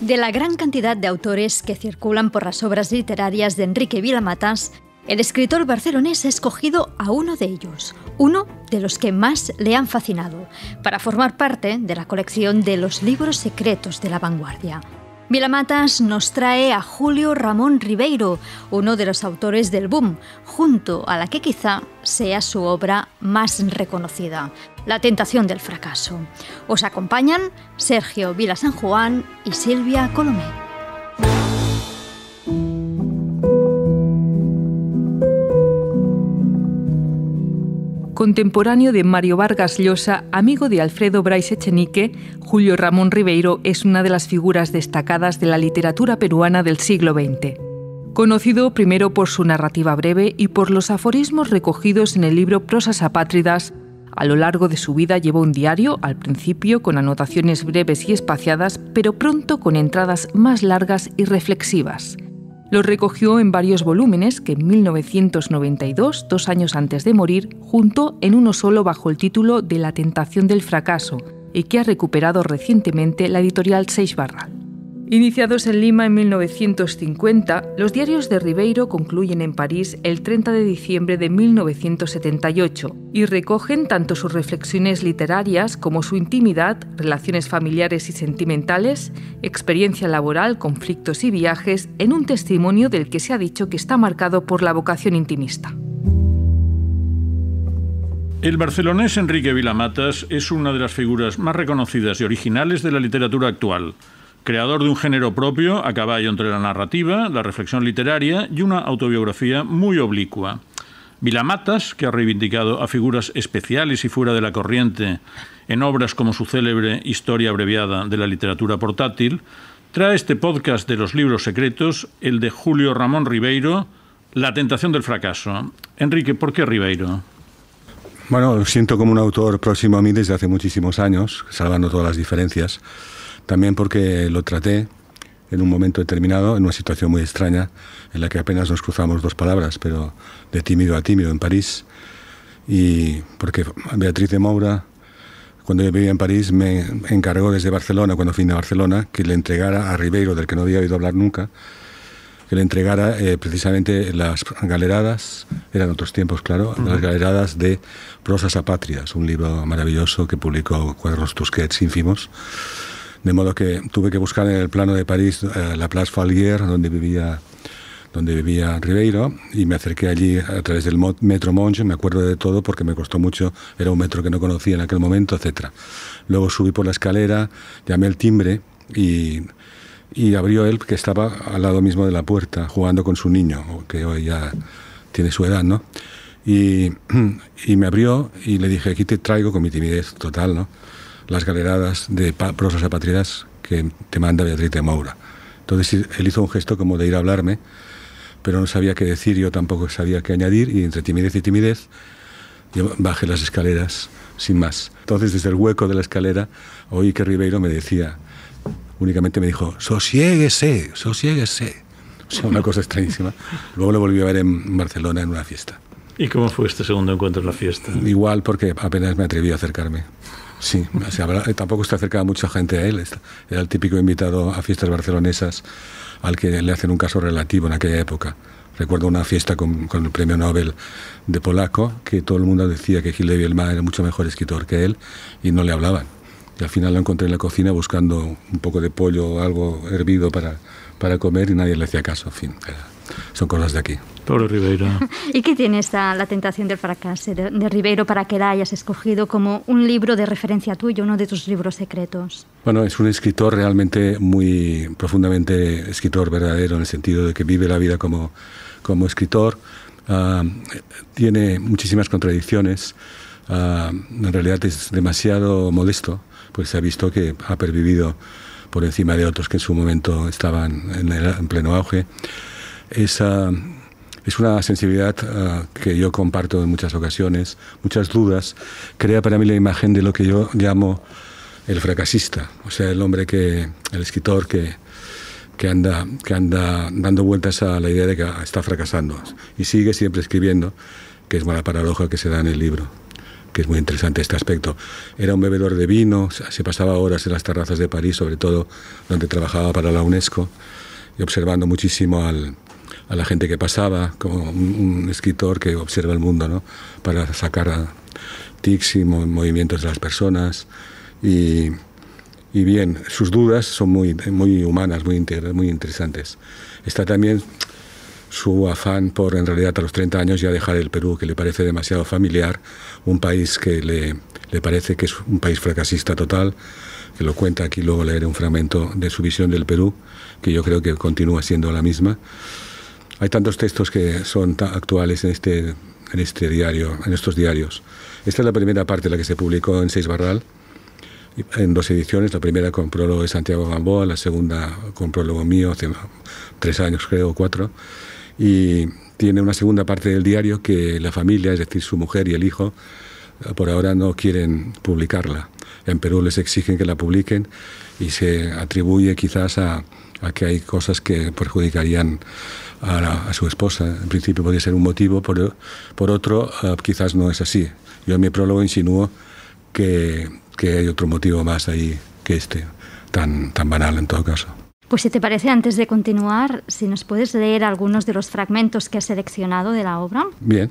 De la gran cantidad de autores que circulan por las obras literarias de Enrique Vilamatas... El escritor barcelonés ha escogido a uno de ellos, uno de los que más le han fascinado, para formar parte de la colección de los libros secretos de la vanguardia. Vilamatas nos trae a Julio Ramón Ribeiro, uno de los autores del boom, junto a la que quizá sea su obra más reconocida, La tentación del fracaso. Os acompañan Sergio Vila San Juan y Silvia Colomé. contemporáneo de Mario Vargas Llosa, amigo de Alfredo Brais Echenique, Julio Ramón Ribeiro es una de las figuras destacadas de la literatura peruana del siglo XX. Conocido primero por su narrativa breve y por los aforismos recogidos en el libro Prosas Apátridas, a lo largo de su vida llevó un diario, al principio con anotaciones breves y espaciadas, pero pronto con entradas más largas y reflexivas. Lo recogió en varios volúmenes que en 1992, dos años antes de morir, juntó en uno solo bajo el título de La tentación del fracaso y que ha recuperado recientemente la editorial Seix Barral. Iniciados en Lima en 1950, los diarios de Ribeiro concluyen en París el 30 de diciembre de 1978 y recogen tanto sus reflexiones literarias como su intimidad, relaciones familiares y sentimentales, experiencia laboral, conflictos y viajes en un testimonio del que se ha dicho que está marcado por la vocación intimista. El barcelonés Enrique Vilamatas es una de las figuras más reconocidas y originales de la literatura actual creador de un género propio a caballo entre la narrativa, la reflexión literaria y una autobiografía muy oblicua. Vilamatas, que ha reivindicado a figuras especiales y fuera de la corriente en obras como su célebre Historia abreviada de la literatura portátil, trae este podcast de los libros secretos, el de Julio Ramón Ribeiro, La tentación del fracaso. Enrique, ¿por qué Ribeiro? Bueno, siento como un autor próximo a mí desde hace muchísimos años, salvando todas las diferencias. También porque lo traté en un momento determinado, en una situación muy extraña, en la que apenas nos cruzamos dos palabras, pero de tímido a tímido en París. Y porque Beatriz de Moura, cuando yo vivía en París, me encargó desde Barcelona, cuando fui a Barcelona, que le entregara a Ribeiro, del que no había oído hablar nunca, que le entregara eh, precisamente las galeradas, eran otros tiempos, claro, las galeradas de Prosas patrias un libro maravilloso que publicó Cuadros Tusquets ínfimos de modo que tuve que buscar en el plano de París eh, la Place Falguier, donde vivía donde vivía Ribeiro, y me acerqué allí a través del metro Monge, me acuerdo de todo porque me costó mucho, era un metro que no conocía en aquel momento, etc. Luego subí por la escalera, llamé el timbre y, abrió él, que estaba al lado mismo de la puerta, jugando con su niño, que hoy ya tiene su edad, ¿no? Y, y me abrió y le dije, aquí te traigo con mi timidez total, ¿no? las galeradas de prosas apátridas que te manda Beatriz de Moura. Entonces él hizo un gesto como de ir a hablarme, pero no sabía qué decir, yo tampoco sabía qué añadir, y entre timidez y timidez yo bajé las escaleras sin más. Entonces desde el hueco de la escalera oí que Ribeiro me decía, únicamente me dijo, sosiéguese, sosiéguese. O sea, una cosa extrañísima. Luego lo volví a ver en Barcelona en una fiesta. ¿Y cómo fue este segundo encuentro en la fiesta? Igual porque apenas me atreví a acercarme. Sí, eh, tampoco se acercaba mucha gente a ¿eh? él. Era el típico invitado a fiestas barcelonesas al que le hacen un caso relativo en aquella época. Recuerdo una fiesta con, el premio Nobel de Polaco que todo el mundo decía que Gil de era mucho mejor escritor que él y no le hablaban. Y al final lo encontré en la cocina buscando un poco de pollo o algo hervido para, comer y nadie le hacía caso. En fin, son cosas de aquí. Pobre Ribeiro. ¿Y qué tiene esta La tentación del fracaso de, Ribeiro para que la hayas escogido como un libro de referencia tuyo, uno de tus libros secretos? Bueno, es un escritor realmente muy profundamente escritor verdadero en el sentido de que vive la vida como, como escritor. Ah, tiene muchísimas contradicciones. Ah, en realidad es demasiado modesto, pues se ha visto que ha pervivido por encima de otros que en su momento estaban en, en pleno auge. Esa es una sensibilidad eh, que yo comparto en muchas ocasiones, muchas dudas. Crea para mí la imagen de lo que yo llamo el fracasista, o sea, el hombre que, el escritor que, anda, que anda dando vueltas a la idea de que está fracasando y sigue siempre escribiendo, que es una paradoja que se da en el libro, que es muy interesante este aspecto. Era un bebedor de vino, se pasaba horas en las terrazas de París, sobre todo donde trabajaba para la UNESCO, y observando muchísimo al, a la gente que pasaba, como un, escritor que observa el mundo, Para sacar tics y movimientos de las personas. Y, bien, sus dudas son muy, muy humanas, muy, muy interesantes. Está también su afán por, en realidad, a los 30 años ya dejar el Perú, que le parece demasiado familiar, un país que le, parece que es un país fracasista total, que lo cuenta aquí, luego leeré un fragmento de su visión del Perú, que yo creo que continúa siendo la misma. Hay tantos textos que son actuales en este, en este diario, en estos diarios. Esta es la primera parte, la que se publicó en Seis Barral, en dos ediciones, la primera con prólogo de Santiago Gamboa, la segunda con prólogo mío, hace tres años creo, cuatro, y tiene una segunda parte del diario que la familia, es decir, su mujer y el hijo, eh, por ahora no quieren publicarla. En Perú les exigen que la publiquen y se atribuye quizás a, Aquí hay cosas que perjudicarían a, su esposa. En principio podría ser un motivo, por, por otro eh, quizás no es así. Yo en mi prólogo insinúo que, que, hay otro motivo más ahí que este, tan, tan banal en todo caso. Pues si te parece, antes de continuar, si nos puedes leer algunos de los fragmentos que has seleccionado de la obra. Bien.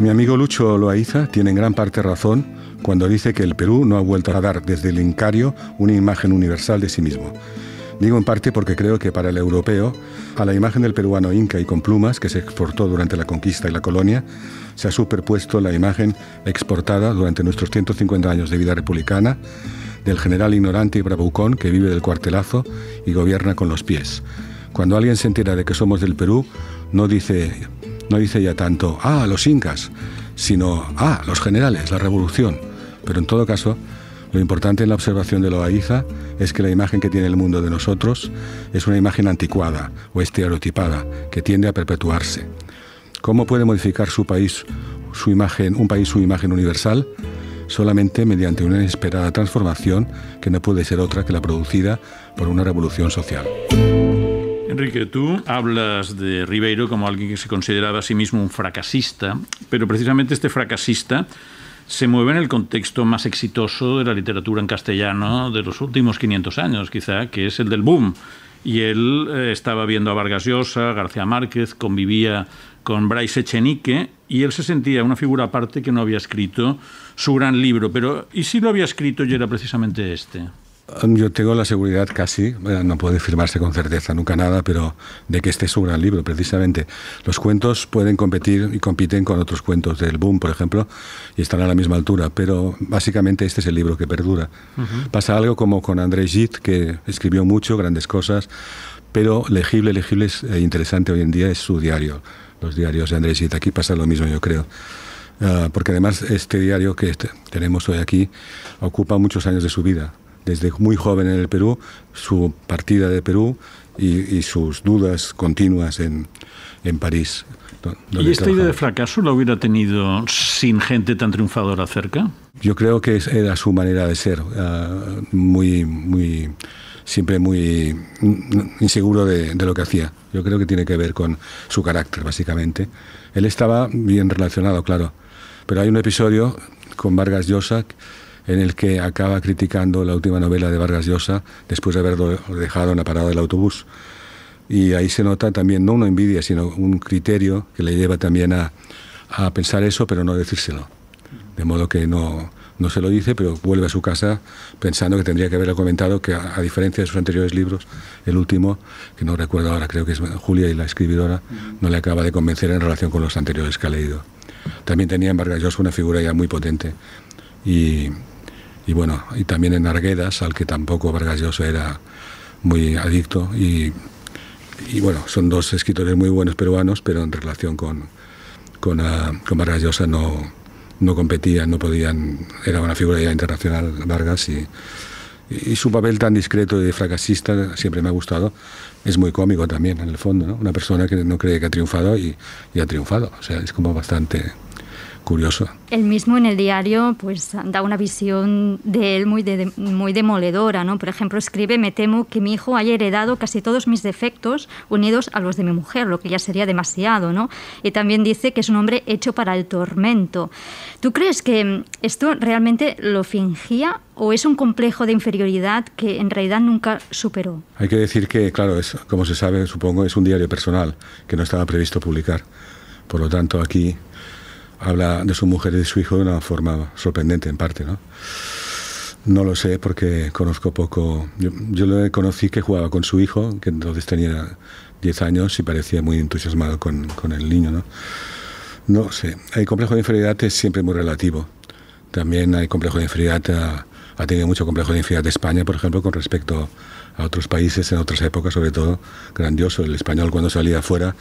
Mi amigo Lucho Loaiza tiene en gran parte razón cuando dice que el Perú no ha vuelto a dar desde el Incario una imagen universal de sí mismo. Digo en parte porque creo que para el europeo, a la imagen del peruano inca y con plumas que se exportó durante la conquista y la colonia, se ha superpuesto la imagen exportada durante nuestros 150 años de vida republicana del general ignorante y bravucón que vive del cuartelazo y gobierna con los pies. Cuando alguien se entera de que somos del Perú, no dice no dice ya tanto, ah, los incas, sino, ah, los generales, la revolución. Pero en todo caso, lo importante en la observación de Loaiza es que la imagen que tiene el mundo de nosotros es una imagen anticuada o estereotipada que tiende a perpetuarse. ¿Cómo puede modificar su país, su imagen, un país su imagen universal? Solamente mediante una inesperada transformación que no puede ser otra que la producida por una revolución social. Enrique, tú hablas de Ribeiro como alguien que se consideraba a sí mismo un fracasista, pero precisamente este fracasista se mueve en el contexto más exitoso de la literatura en castellano de los últimos 500 años, quizá, que es el del boom. Y él eh, estaba viendo a Vargas Llosa, García Márquez, convivía con Bryce Echenique y él se sentía una figura aparte que no había escrito su gran libro. Pero, ¿y si lo había escrito y era precisamente este? Um, yo tengo la seguridad casi, eh, no puede firmarse con certeza nunca nada, pero de que este es un gran libro, precisamente. Los cuentos pueden competir y compiten con otros cuentos del boom, por ejemplo, y están a la misma altura, pero básicamente este es el libro que perdura. Pasa algo como con Andrés Gitt, que escribió mucho, grandes cosas, pero legible, legible e interesante hoy en día es su diario, los diarios de Andrés Gitt. Aquí pasa lo mismo, yo creo. Ah, porque además este diario que tenemos hoy aquí ocupa muchos años de su vida desde muy joven en el Perú, su partida de Perú y, sus dudas continuas en, en París. ¿Y esta idea de fracaso la hubiera tenido sin gente tan triunfadora cerca? Yo creo que era su manera de ser, ah, muy, muy, siempre muy inseguro de, de, lo que hacía. Yo creo que tiene que ver con su carácter, básicamente. Él estaba bien relacionado, claro, pero hay un episodio con Vargas Llosa en el que acaba criticando la última novela de Vargas Llosa después de haberlo dejado en la parada del autobús. Y ahí se nota también no una envidia, sino un criterio que le lleva también a, a pensar eso, pero no decírselo. De modo que no, no se lo dice, pero vuelve a su casa pensando que tendría que haberlo comentado, que a, diferencia de sus anteriores libros, el último, que no recuerdo ahora, creo que es Julia y la escribidora, no le acaba de convencer en relación con los anteriores que ha leído. También tenía en Vargas Llosa una figura ya muy potente y y bueno, y también en Arguedas, al que tampoco Vargas Llosa era muy adicto y, bueno, son dos escritores muy buenos peruanos, pero en relación con, con, ah, Vargas Llosa no, competían, no podían, era una figura ya internacional Vargas y, su papel tan discreto de fracasista siempre me ha gustado. Es muy cómico también, en el fondo, Una persona que no cree que ha triunfado y, y ha triunfado. O sea, es como bastante curioso Él mismo en el diario pues da una visión de él muy, muy demoledora, ¿no? Por ejemplo, escribe, me temo que mi hijo haya heredado casi todos mis defectos unidos a los de mi mujer, lo que ya sería demasiado, ¿no? Y también dice que es un hombre hecho para el tormento. ¿Tú crees que mm, esto realmente lo fingía o es un complejo de inferioridad que en realidad nunca superó? Hay que decir que, claro, es, como se sabe, supongo, es un diario personal que no estaba previsto publicar. Por lo tanto, aquí habla de su mujer y de su hijo de una forma sorprendente en parte, ¿no? No lo sé porque conozco poco. Yo, yo, le conocí que jugaba con su hijo, que entonces tenía 10 años y parecía muy entusiasmado con, con el niño, ¿no? No sé. El complejo de inferioridad es siempre muy relativo. También hay complejo de inferioridad, ah, ha, tenido mucho complejo de inferioridad de España, por ejemplo, con respecto a otros países en otras épocas, sobre todo grandioso. El español cuando salía afuera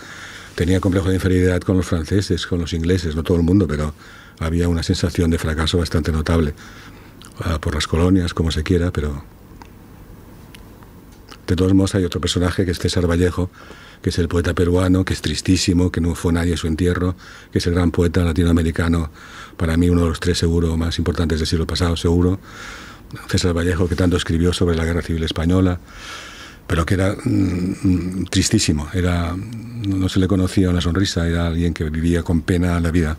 tenía complejo de inferioridad con los franceses, con los ingleses, no todo el mundo, pero había una sensación de fracaso bastante notable. Ah, por las colonias, como se quiera, pero. De todos modos, hay otro personaje que es César Vallejo, que es el poeta peruano, que es tristísimo, que no fue nadie a su entierro, que es el gran poeta latinoamericano, para mí uno de los tres seguro más importantes del siglo pasado, seguro. César Vallejo, que tanto escribió sobre la Guerra Civil Española, pero que era mm, mm, tristísimo, era, no se le conocía una sonrisa, era alguien que vivía con pena la vida.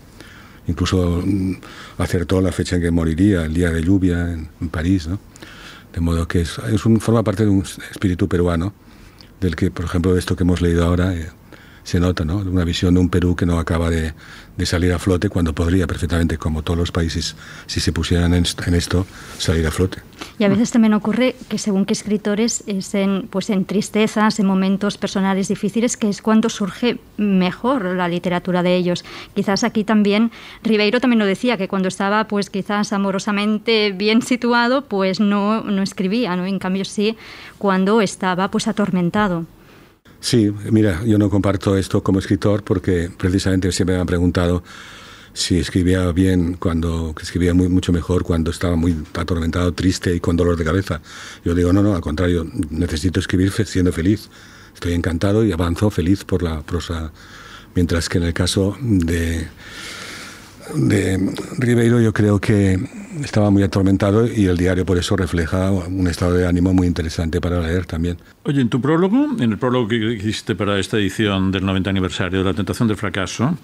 Incluso mm, acertó la fecha en que moriría, el día de lluvia en, París, ¿no? De modo que es, forma parte de un espíritu peruano, del que, por ejemplo, esto que hemos leído ahora, eh, se nota, ¿no? Una visión de un Perú que no acaba de, de salir a flote cuando podría perfectamente, como todos los países, si se pusieran en, esto, salir a flote. Y a veces también ocurre que según qué escritores es en, pues en tristezas, en momentos personales difíciles, que es cuando surge mejor la literatura de ellos. Quizás aquí también, Ribeiro también lo decía, que cuando estaba pues quizás amorosamente bien situado, pues no, no escribía, ¿no? En cambio sí, cuando estaba pues atormentado. Sí, mira, yo no comparto esto como escritor porque precisamente siempre me han preguntado si escribía bien cuando escribía muy, mucho mejor cuando estaba muy atormentado, triste y con dolor de cabeza. Yo digo, no, no, al contrario, necesito escribir siendo feliz. Estoy encantado y avanzo feliz por la prosa. Mientras que en el caso de de Ribeiro yo creo que estaba muy atormentado y el diario por eso refleja un estado de ánimo muy interesante para leer también. Oye, en tu prólogo, en el prólogo que hiciste para esta edición del 90 aniversario de la tentación del fracaso,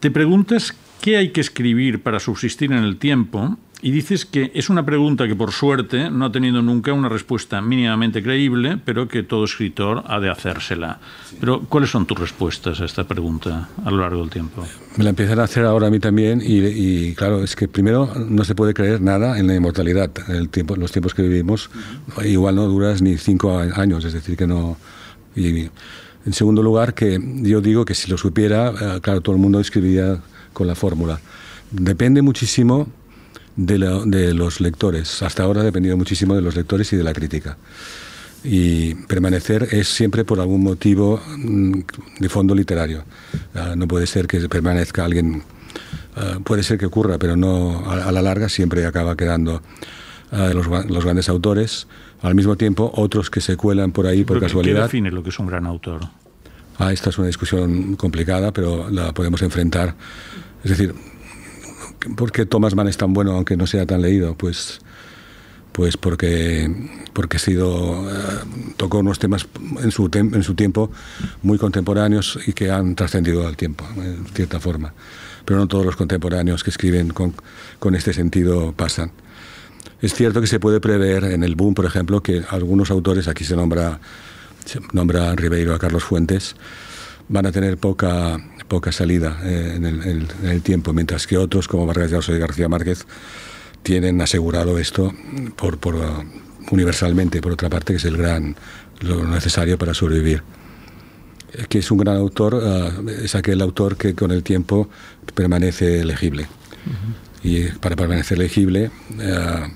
te preguntas qué hay que escribir para subsistir en el tiempo y dices que es una pregunta que por suerte no ha tenido nunca una respuesta mínimamente creíble, pero que todo escritor ha de hacérsela. Pero ¿cuáles son tus respuestas a esta pregunta a lo largo del tiempo? Me la empiezan a hacer ahora a mí también y, claro, es que primero no se puede creer nada en la inmortalidad. El tiempo, los tiempos que vivimos igual no duras ni cinco años, es decir, que no... en segundo lugar, que yo digo que si lo supiera, eh, claro, todo el mundo escribiría con la fórmula. Depende muchísimo de, los lectores. Hasta ahora ha dependido muchísimo de los lectores y de la crítica y permanecer es siempre por algún motivo mm, de fondo literario. Ah, no puede ser que permanezca alguien, ah, puede ser que ocurra, pero no a la larga siempre acaba quedando ah, los, los grandes autores. Al mismo tiempo, otros que se cuelan por ahí por casualidad. ¿Qué define lo que es un gran autor? Ah, esta es una discusión complicada, pero la podemos enfrentar. Es decir, ¿Por qué Thomas Mann es tan bueno aunque no sea tan leído? Pues, pues porque, porque ha sido, eh, tocó unos temas en su, en su tiempo muy contemporáneos y que han trascendido al tiempo, en cierta forma. Pero no todos los contemporáneos que escriben con, este sentido pasan. Es cierto que se puede prever en el boom, por ejemplo, que algunos autores, aquí se nombra, se nombra a Ribeiro a Carlos Fuentes, van a tener poca, poca salida eh, en, el, tiempo, mientras que otros, como Vargas Llosa y García Márquez, tienen asegurado esto por, uh, universalmente, por otra parte, que es el gran, lo necesario para sobrevivir. Eh, que es un gran autor, uh, es aquel autor que con el tiempo permanece legible. Y para permanecer legible, uh,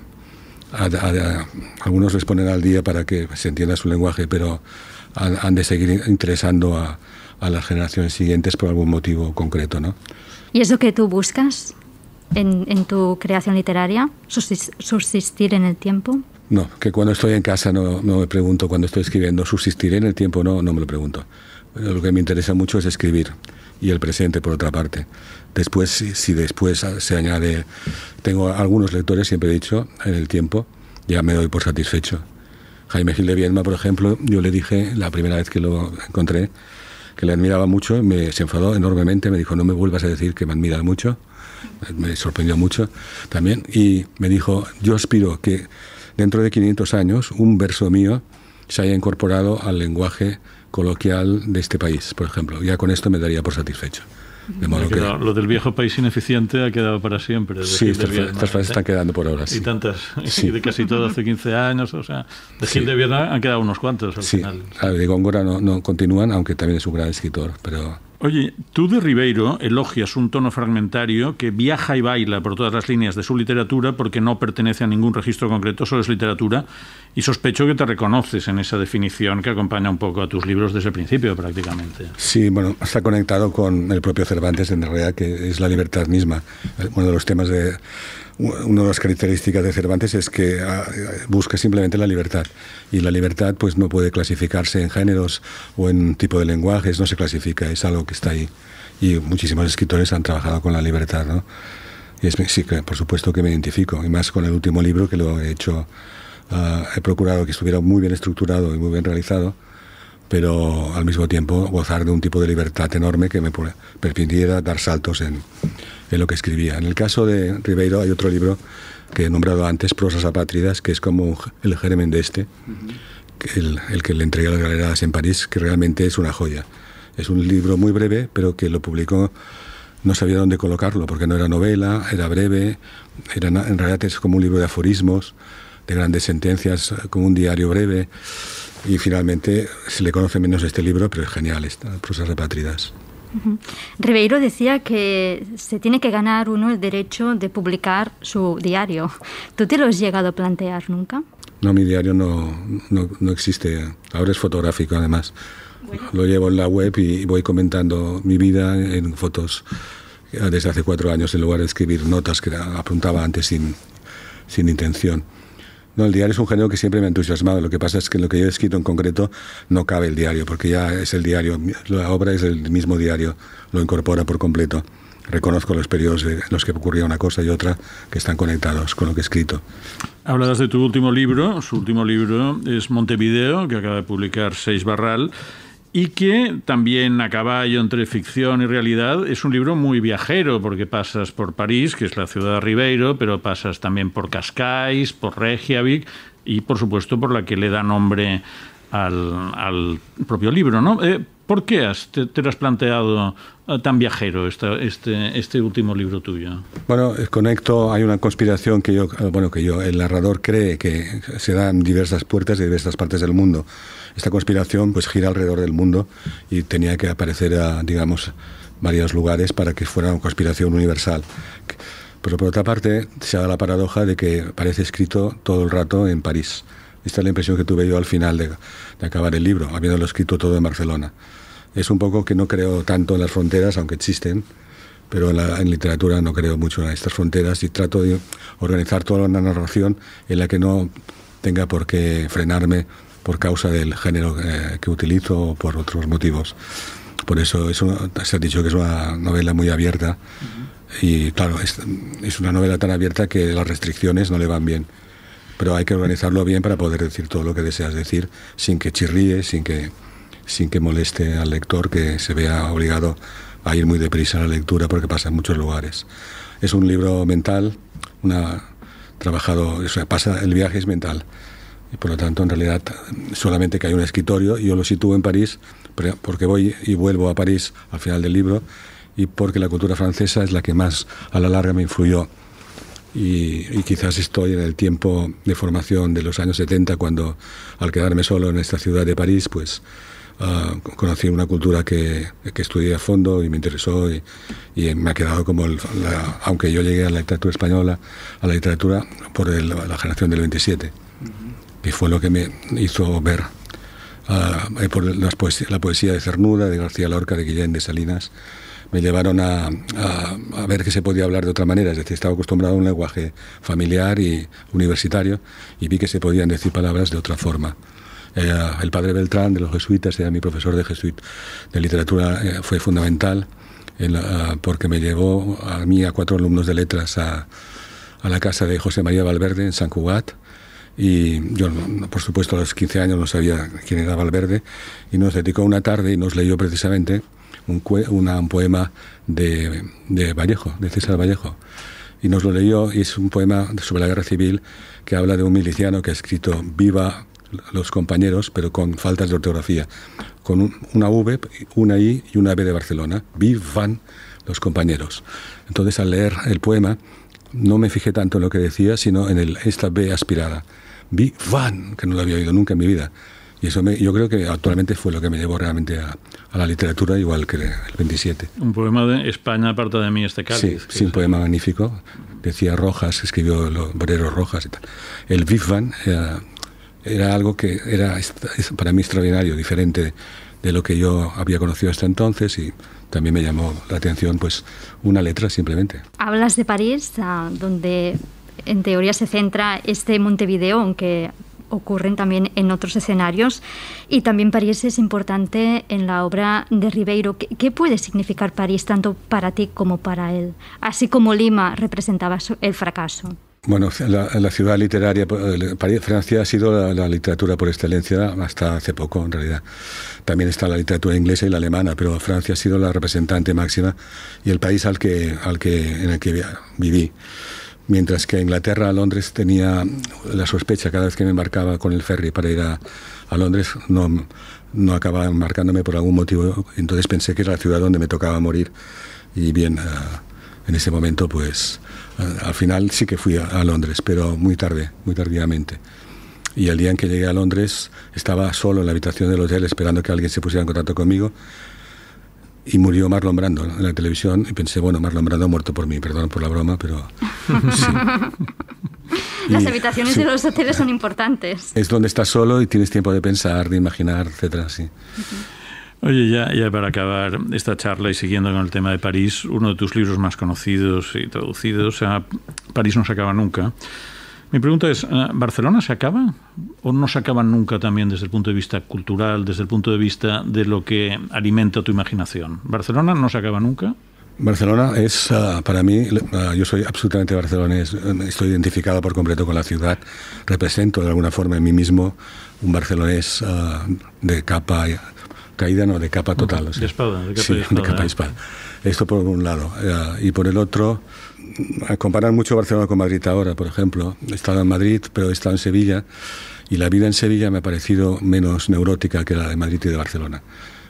algunos a, ponen algunos al día para que se entienda su lenguaje, pero han de seguir interesando a, a las generaciones siguientes por algún motivo concreto. ¿no? ¿Y es lo que tú buscas en, tu creación literaria? ¿Subsistir en el tiempo? No, que cuando estoy en casa no, me pregunto, cuando estoy escribiendo, ¿subsistiré en el tiempo? No, no me lo pregunto. Lo que me interesa mucho es escribir y el presente, por otra parte. Después, si, si después se añade, tengo algunos lectores, siempre he dicho, en el tiempo, ya me doy por satisfecho. Jaime Gil de Viedma, por ejemplo, yo le dije la primera vez que lo encontré, que le admiraba mucho, me, se enfadó enormemente, me dijo, no me vuelvas a decir que me admira mucho, me sorprendió mucho también, y me dijo, yo aspiro que dentro de 500 años un verso mío se haya incorporado al lenguaje coloquial de este país, por ejemplo. Ya con esto me daría por satisfecho. Lo del viejo país ineficiente ha quedado para siempre. sí, estas, frases ¿eh? están quedando por ahora. Sí. Y tantas, sí. de casi todo hace 15 años, o sea, de Gil de Vietnam han quedado unos cuantos al final. de Góngora no, no continúan, aunque también es un gran escritor, pero Oye, tú de Ribeiro elogias un tono fragmentario que viaja y baila por todas las líneas de su literatura porque no pertenece a ningún registro concreto, solo es literatura, y sospecho que te reconoces en esa definición que acompaña un poco a tus libros desde el principio prácticamente. Sí, bueno, está conectado con el propio Cervantes en realidad, que es la libertad misma, uno de los temas de una de las características de Cervantes es que ah, busca simplemente la libertad y la libertad pues no puede clasificarse en géneros o en tipo de lenguajes, no se clasifica, es algo que está ahí y muchísimos escritores han trabajado con la libertad, ¿no? Y es, sí, por supuesto que me identifico y más con el último libro que lo he hecho, ah, he procurado que estuviera muy bien estructurado y muy bien realizado pero al mismo tiempo gozar de un tipo de libertad enorme que me permitiera dar saltos en, en lo que escribía. En el caso de Ribeiro hay otro libro que he nombrado antes, Prosas Apátridas, que es como el germen de este, el, que le entregué a las galeradas en París, que realmente es una joya. Es un libro muy breve, pero que lo publicó, no sabía dónde colocarlo, porque no era novela, era breve, era, en realidad es como un libro de aforismos, de grandes sentencias, como un diario breve. Y finalmente se le conoce menos este libro, pero es genial, Prosas Apátridas. Ribeiro decía que se tiene que ganar uno el derecho de publicar su diario. ¿Tú te lo has llegado a plantear nunca? No, mi diario no, existe. Ahora es fotográfico, además. Lo llevo en la web y voy comentando mi vida en fotos eh, desde hace cuatro años en lugar de escribir notas que apuntaba antes sin intención. No, el diario es un género que siempre me ha entusiasmado. Lo que pasa es que lo que yo he escrito en concreto no cabe el diario, porque ya es el diario, la obra es el mismo diario, lo incorpora por completo. Reconozco los periodos en los que ocurría una cosa y otra que están conectados con lo que he escrito. Hablarás de tu último libro. Su último libro es Montevideo, que acaba de publicar Seis Barral y que también a caballo entre ficción y realidad es un libro muy viajero porque pasas por París, que es la ciudad de Ribeiro, pero pasas también por Cascais, por Reykjavik y por supuesto por la que le da nombre al, propio libro, ¿no? Eh, ¿Por qué has, te, lo has planteado eh, tan viajero este, este último libro tuyo? Bueno, conecto, hay una conspiración que yo, eh, bueno, que yo, el narrador cree que se dan diversas puertas de diversas partes del mundo. Esta conspiración pues gira alrededor del mundo y tenía que aparecer a, digamos, varios lugares para que fuera una conspiración universal. Pero por otra parte, se da la paradoja de que parece escrito todo el rato en París. Esta es la impresión que tuve yo al final de, de acabar el libro, habiéndolo escrito todo en Barcelona es un poco que no creo tanto en las fronteras, aunque existen, pero en, literatura no creo mucho en estas fronteras y trato de organizar toda una narración en la que no tenga por qué frenarme por causa del género eh, que utilizo o por otros motivos. Por eso, se ha dicho que es una novela muy abierta y claro, es, es una novela tan abierta que las restricciones no le van bien pero hay que organizarlo bien para poder decir todo lo que deseas decir sin que chirríe, sin que sin que moleste al lector que se vea obligado a ir muy deprisa a la lectura porque pasa en muchos lugares. Es un libro mental, una trabajado, o pasa el viaje es mental. Y por lo tanto, en realidad, solamente que hay un escritorio, yo lo sitúo en París, porque voy y vuelvo a París al final del libro, y porque la cultura francesa es la que más a la larga me influyó. Y, y, quizás estoy en el tiempo de formación de los años 70, cuando al quedarme solo en esta ciudad de París, pues Ah, conocí una cultura que, que, estudié a fondo y me interesó y, me ha quedado como, aunque yo llegué a la literatura española, a la literatura por la generación del 27, y fue lo que me hizo ver ah, eh, por la poesía de Cernuda, de García Lorca, de Guillén, de Salinas, me llevaron a, ver que se podía hablar de otra manera. Es decir, estaba acostumbrado a un lenguaje familiar y universitario y vi que se podían decir palabras de otra forma. Eh, el padre Beltrán de los jesuitas era mi profesor de jesuita de literatura, eh, fue fundamental ah, porque me llevó a mí, a cuatro alumnos de letras, a, la casa de José María Valverde en San Cugat. Y yo, por supuesto, a los 15 años no sabía quién era Valverde. Y nos dedicó una tarde y nos leyó precisamente un, un poema de, de Vallejo, de César Vallejo y nos lo leyó y es un poema sobre la guerra civil que habla de un miliciano que ha escrito viva los compañeros, pero con faltas de ortografía, con una V, una I y una B de Barcelona. Vivan los compañeros. Entonces, al leer el poema, no me fijé tanto en lo que decía, sino en esta B aspirada. Vivan, que no lo había oído nunca en mi vida. Y eso yo creo que actualmente fue lo que me llevó realmente a, la literatura, igual que el 27. Un poema de España, aparte de mí, este cáliz. Sí, sí, un poema magnífico. Decía Rojas, escribió los obreros Rojas y tal. El Vivan, eh, era algo que era para mí extraordinario, diferente de lo que yo había conocido hasta entonces y también me llamó la atención pues una letra simplemente. Hablas de París, ah, donde en teoría se centra este Montevideo, aunque ocurren también en otros escenarios. Y también París es importante en la obra de Ribeiro. ¿Qué, puede significar París tanto para ti como para él? Así como Lima representaba el fracaso. Bueno, la, ciudad literaria, eh, Francia ha sido la, literatura por excelencia hasta hace poco, en realidad. También está la literatura inglesa y la alemana, pero Francia ha sido la representante máxima y el país al que, al que, en el que viví. Mientras que Inglaterra, Londres, tenía la sospecha cada vez que me embarcaba con el ferry para ir a, Londres, no, no acababa embarcándome por algún motivo. Entonces pensé que era la ciudad donde me tocaba morir. Y bien, eh, en ese momento, pues al final sí que fui a, Londres, pero muy tarde, muy tardíamente. Y el día en que llegué a Londres estaba solo en la habitación del hotel esperando que alguien se pusiera en contacto conmigo y murió Marlon Brando en la televisión y pensé, bueno, Marlon Brando ha muerto por mí, perdón por la broma, pero sí. Las habitaciones de los hoteles son importantes. Es donde estás solo y tienes tiempo de pensar, de imaginar, etcétera, sí. Oye, ya, ya para acabar esta charla y siguiendo con el tema de París, uno de tus libros más conocidos y traducidos, sea, París no se acaba nunca. Mi pregunta es, ¿eh, ¿Barcelona se acaba o no se acaba nunca también desde el punto de vista cultural, desde el punto de vista de lo que alimenta tu imaginación? ¿Barcelona no se acaba nunca? Barcelona es, ah, para mí, ah, yo soy absolutamente barcelonés, estoy identificado por completo con la ciudad, represento de alguna forma en mí mismo un barcelonés ah, de capa caída no, de capa total. de sí, capa y ¿eh? Esto por un lado. Eh, y por el otro, comparar mucho Barcelona con Madrid ahora, por ejemplo. He estado en Madrid, pero he estado en Sevilla. Y la vida en Sevilla me ha parecido menos neurótica que la de Madrid y de Barcelona.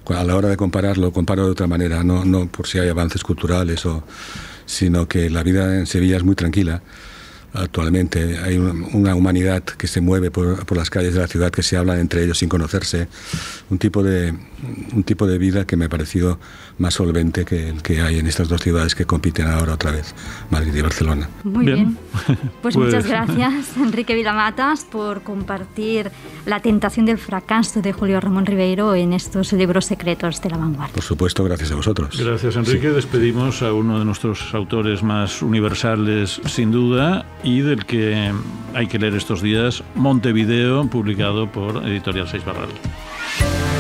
A la hora de compararlo, comparo de otra manera, no, no por si hay avances culturales, o, sino que la vida en Sevilla es muy tranquila Actualmente hay una humanidad que se mueve por, las calles de la ciudad, que se hablan entre ellos sin conocerse. Un tipo de, un tipo de vida que me ha parecido más solvente que el que hay en estas dos ciudades que compiten ahora otra vez, Madrid y Barcelona. Muy bien. Pues, pues, muchas gracias, Enrique Vilamatas, por compartir la tentación del fracaso de Julio Ramón Ribeiro en estos libros secretos de la vanguardia. Por supuesto, gracias a vosotros. Gracias, Enrique. Despedimos a uno de nuestros autores más universales, sin duda y del que hay que leer estos días Montevideo, publicado por Editorial 6 Barral.